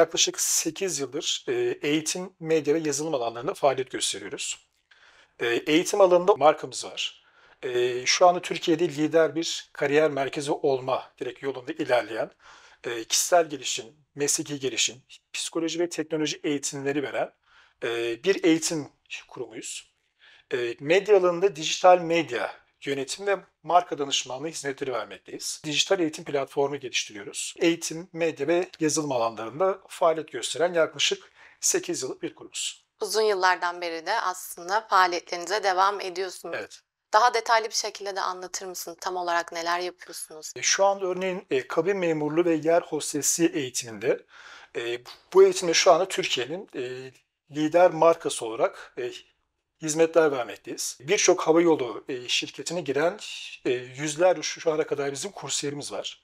yaklaşık 8 yıldır e, eğitim, medya ve yazılım alanlarında faaliyet gösteriyoruz. E, eğitim alanında markamız var. E, şu anda Türkiye'de lider bir kariyer merkezi olma direkt yolunda ilerleyen, kişisel gelişim, mesleki gelişim, psikoloji ve teknoloji eğitimleri veren bir eğitim kurumuyuz. Medya alanında dijital medya yönetim ve marka danışmanlığı hizmetleri vermekteyiz. Dijital eğitim platformu geliştiriyoruz. Eğitim, medya ve yazılım alanlarında faaliyet gösteren yaklaşık 8 yıllık bir kurumuz. Uzun yıllardan beri de aslında faaliyetlerinize devam ediyorsunuz. Evet. Daha detaylı bir şekilde de anlatır mısın? Tam olarak neler yapıyorsunuz? E, şu anda örneğin e, kabin memurluğu ve yer hostesi eğitiminde e, bu eğitimde şu anda Türkiye'nin lider markası olarak hizmetler vermekteyiz. Birçok yolu e, şirketine giren e, yüzler şu ana kadar bizim kursiyerimiz var.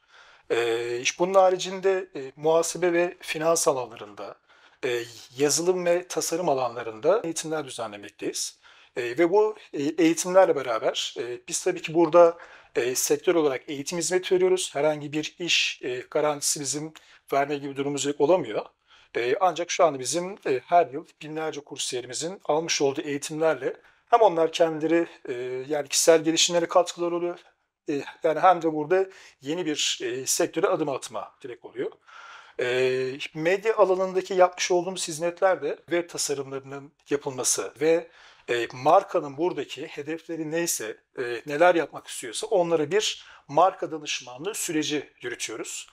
E, iş Bunun haricinde muhasebe ve finans alanlarında, yazılım ve tasarım alanlarında eğitimler düzenlemekteyiz. Ve bu eğitimlerle beraber biz tabii ki burada sektör olarak eğitim hizmeti veriyoruz. Herhangi bir iş garantisi bizim verme gibi durumumuz olamıyor. Ee, ancak şu anda bizim e, her yıl binlerce kursiyerimizin almış olduğu eğitimlerle hem onlar kendileri e, yani kişisel gelişimlere katkılar oluyor e, yani hem de burada yeni bir sektöre adım atma direkt oluyor. medya alanındaki yapmış olduğumuz hizmetler de web tasarımlarının yapılması ve markanın buradaki hedefleri neyse, neler yapmak istiyorsa onlara bir marka danışmanlığı süreci yürütüyoruz.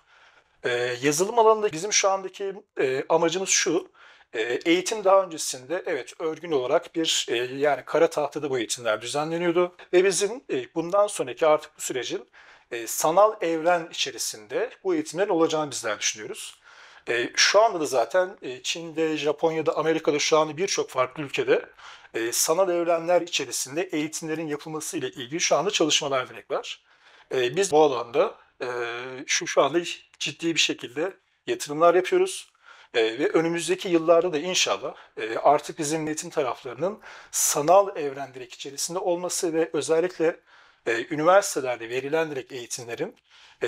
E, yazılım alanında bizim şu andaki e, amacımız şu. E, eğitim daha öncesinde evet örgün olarak bir e, yani kara tahtada bu eğitimler düzenleniyordu. Ve bizim e, bundan sonraki artık bu sürecin e, sanal evren içerisinde bu eğitimlerin olacağını bizler düşünüyoruz. E, şu anda da zaten e, Çin'de, Japonya'da, Amerika'da şu an birçok farklı ülkede e, sanal evrenler içerisinde eğitimlerin yapılması ile ilgili şu anda çalışmalar demek var. E, biz bu alanda şu şu anda ciddi bir şekilde yatırımlar yapıyoruz. E, ve önümüzdeki yıllarda da inşallah e, artık bizim netin taraflarının sanal evren direkt içerisinde olması ve özellikle e, üniversitelerde verilen direkt eğitimlerin e,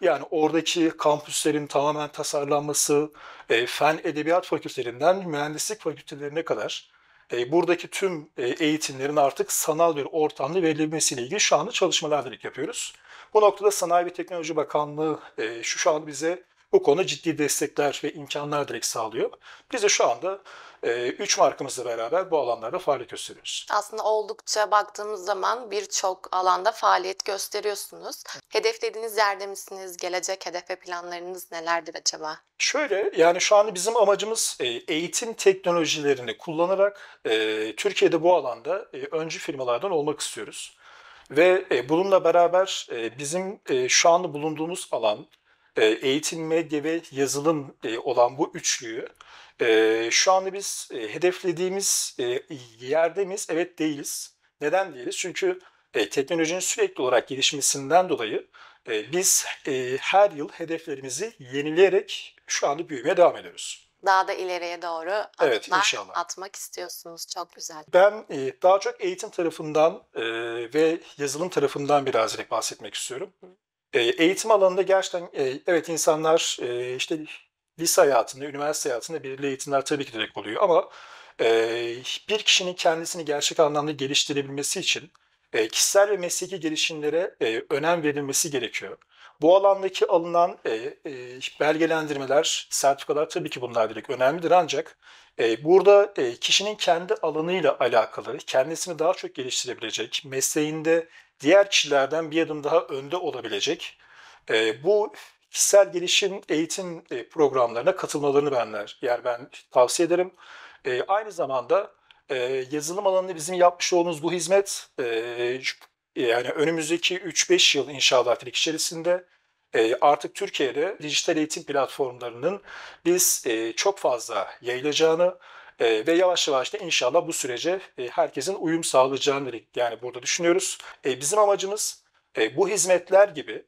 yani oradaki kampüslerin tamamen tasarlanması, e, fen edebiyat fakültelerinden mühendislik fakültelerine kadar e, buradaki tüm e, eğitimlerin artık sanal bir ortamda verilmesiyle ilgili şu anda çalışmalar direkt yapıyoruz. Bu noktada Sanayi ve Teknoloji Bakanlığı e, şu, şu an bize bu konu ciddi destekler ve imkanlar direkt sağlıyor. Biz de şu anda 3 e, markamızla beraber bu alanlarda faaliyet gösteriyoruz. Aslında oldukça baktığımız zaman birçok alanda faaliyet gösteriyorsunuz. Hedeflediğiniz yerde misiniz? Gelecek hedef ve planlarınız nelerdir acaba? Şöyle yani şu an bizim amacımız e, eğitim teknolojilerini kullanarak e, Türkiye'de bu alanda e, öncü firmalardan olmak istiyoruz. Ve e, bununla beraber e, bizim e, şu anda bulunduğumuz alan, e, eğitim, medya ve yazılım e, olan bu üçlüyü e, şu anda biz e, hedeflediğimiz e, yerde miyiz? Evet değiliz. Neden değiliz? Çünkü e, teknolojinin sürekli olarak gelişmesinden dolayı e, biz e, her yıl hedeflerimizi yenileyerek şu anda büyümeye devam ediyoruz daha da ileriye doğru adımlar inşallah. atmak istiyorsunuz. Çok güzel. Ben e, daha çok eğitim tarafından e, ve yazılım tarafından birazcık bahsetmek istiyorum. E, eğitim alanında gerçekten evet insanlar işte lise hayatında, üniversite hayatında belirli eğitimler tabii ki direkt oluyor ama bir kişinin kendisini gerçek anlamda geliştirebilmesi için kişisel ve mesleki gelişimlere önem verilmesi gerekiyor. Bu alandaki alınan e, e, belgelendirmeler, sertifikalar tabii ki bunlar direkt önemlidir ancak e, burada e, kişinin kendi alanıyla alakalı, kendisini daha çok geliştirebilecek, mesleğinde diğer kişilerden bir adım daha önde olabilecek e, bu kişisel gelişim eğitim e, programlarına katılmalarını benler, yani ben tavsiye ederim. E, aynı zamanda e, yazılım alanında bizim yapmış olduğumuz bu hizmet e, ee, yani önümüzdeki 3-5 yıl inşallah içerisinde e, artık Türkiye'de dijital eğitim platformlarının biz e, çok fazla yayılacağını e, ve yavaş yavaş da inşallah bu sürece herkesin uyum sağlayacağını yani burada düşünüyoruz. Bizim amacımız bu hizmetler gibi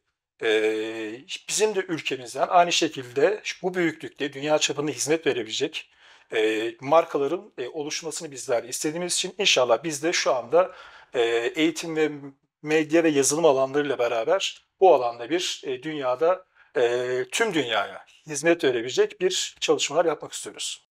bizim de ülkemizden aynı şekilde bu büyüklükte dünya çapında hizmet verebilecek markaların oluşmasını bizler istediğimiz için inşallah biz de şu anda eğitim ve medya ve yazılım alanlarıyla beraber bu alanda bir e, dünyada e, tüm dünyaya hizmet verebilecek bir çalışmalar yapmak istiyoruz.